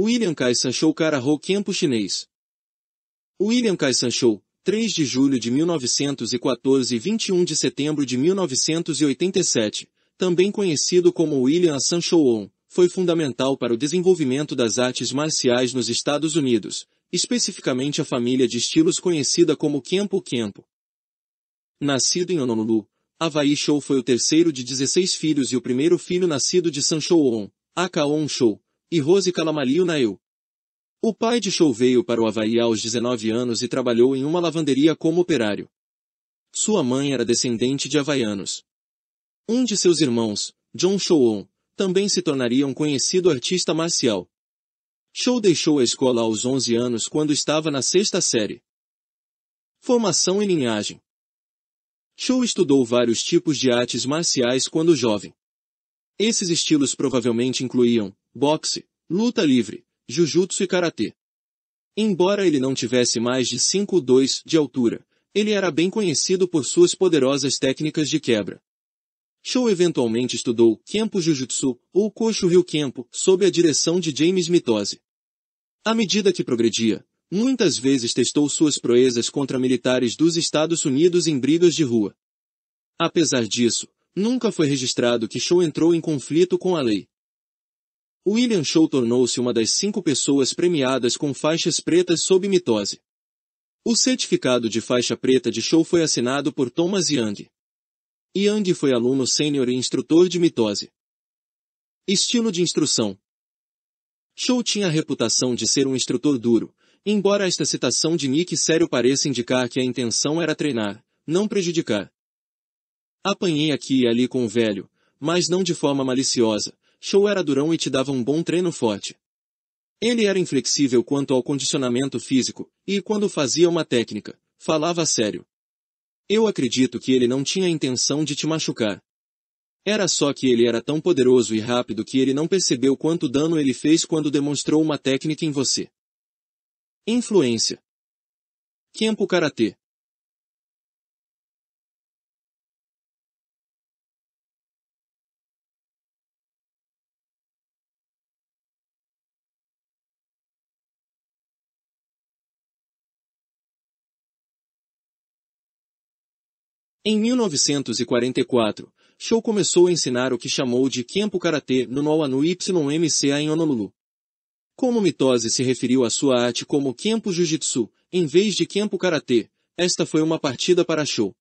William Kai Sanchou Karahou Kempo Chinês William Kai Shou, 3 de julho de 1914 e 21 de setembro de 1987, também conhecido como William Assan On, foi fundamental para o desenvolvimento das artes marciais nos Estados Unidos, especificamente a família de estilos conhecida como Kempo Kempo. Nascido em Honolulu, Havaí Shou foi o terceiro de 16 filhos e o primeiro filho nascido de On, Akaon Shou e Rose Calamalio Nail. O pai de Show veio para o Havaí aos 19 anos e trabalhou em uma lavanderia como operário. Sua mãe era descendente de havaianos. Um de seus irmãos, John Showon, também se tornaria um conhecido artista marcial. Show deixou a escola aos 11 anos quando estava na sexta série. Formação e linhagem Show estudou vários tipos de artes marciais quando jovem. Esses estilos provavelmente incluíam boxe, luta livre, jiu-jitsu e karatê. Embora ele não tivesse mais de 5'2 de altura, ele era bem conhecido por suas poderosas técnicas de quebra. Show eventualmente estudou Kempo Jiu-Jitsu, ou kocho Ryu Kempo, sob a direção de James Mitose. À medida que progredia, muitas vezes testou suas proezas contra militares dos Estados Unidos em brigas de rua. Apesar disso, nunca foi registrado que Show entrou em conflito com a lei. William Shaw tornou-se uma das cinco pessoas premiadas com faixas pretas sob mitose. O certificado de faixa preta de Shaw foi assinado por Thomas Young. Young foi aluno sênior e instrutor de mitose. Estilo de instrução Shaw tinha a reputação de ser um instrutor duro, embora esta citação de Nick Sério pareça indicar que a intenção era treinar, não prejudicar. Apanhei aqui e ali com o velho, mas não de forma maliciosa, Show era durão e te dava um bom treino forte. Ele era inflexível quanto ao condicionamento físico, e quando fazia uma técnica, falava sério. Eu acredito que ele não tinha intenção de te machucar. Era só que ele era tão poderoso e rápido que ele não percebeu quanto dano ele fez quando demonstrou uma técnica em você. Influência. Kempo Karatê Em 1944, Show começou a ensinar o que chamou de Kempo Karate no Noanu YMCA em Honolulu. Como Mitose se referiu à sua arte como Kempo Jiu-Jitsu, em vez de Kempo Karate, esta foi uma partida para Show.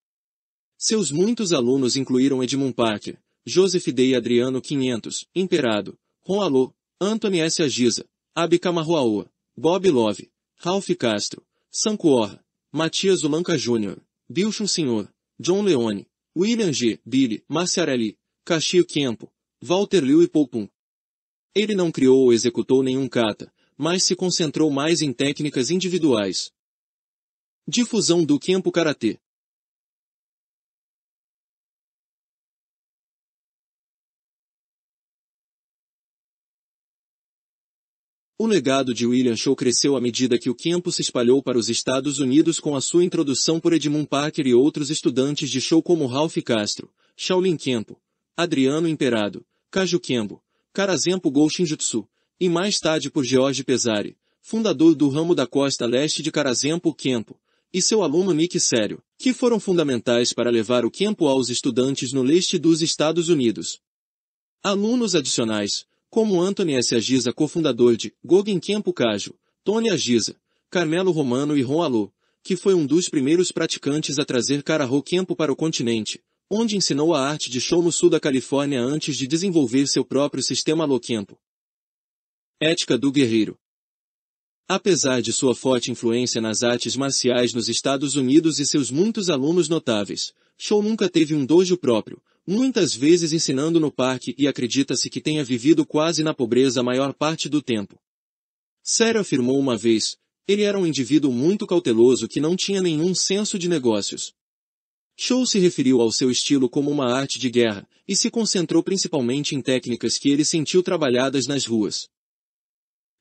Seus muitos alunos incluíram Edmund Parker, Joseph Day Adriano 500, Imperado, Ron Alô, Anthony S. Agiza, Abi Kamahuaoa, Bob Love, Ralph Castro, Sancuorra, Matias Ulanca Jr., Bilchon Senhor, John Leone, William G. Billy, Marciarelli, Cachio Kempo, Walter Liu e Popum. Ele não criou ou executou nenhum kata, mas se concentrou mais em técnicas individuais. Difusão do Kempo Karatê O legado de William Shaw cresceu à medida que o campo se espalhou para os Estados Unidos com a sua introdução por Edmund Parker e outros estudantes de Shaw como Ralph Castro, Shaolin Kempo, Adriano Imperado, Kaju Kembo, Karazempo Goshinjutsu, e mais tarde por George Pesari, fundador do ramo da costa leste de Karazempo Kempo, e seu aluno Nick Sério, que foram fundamentais para levar o Kempo aos estudantes no leste dos Estados Unidos. Alunos adicionais, como Anthony S. Agiza, cofundador de Kempo Cajo, Tony Agiza, Carmelo Romano e Ron Alô, que foi um dos primeiros praticantes a trazer Carajo Campo para o continente, onde ensinou a arte de show no sul da Califórnia antes de desenvolver seu próprio sistema Alô Campo. Ética do Guerreiro Apesar de sua forte influência nas artes marciais nos Estados Unidos e seus muitos alunos notáveis, Show nunca teve um dojo próprio, muitas vezes ensinando no parque e acredita-se que tenha vivido quase na pobreza a maior parte do tempo. Sério afirmou uma vez, ele era um indivíduo muito cauteloso que não tinha nenhum senso de negócios. Show se referiu ao seu estilo como uma arte de guerra, e se concentrou principalmente em técnicas que ele sentiu trabalhadas nas ruas.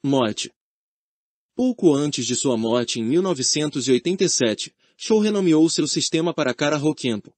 Morte Pouco antes de sua morte em 1987, Show renomeou seu sistema para Cara Roquempo.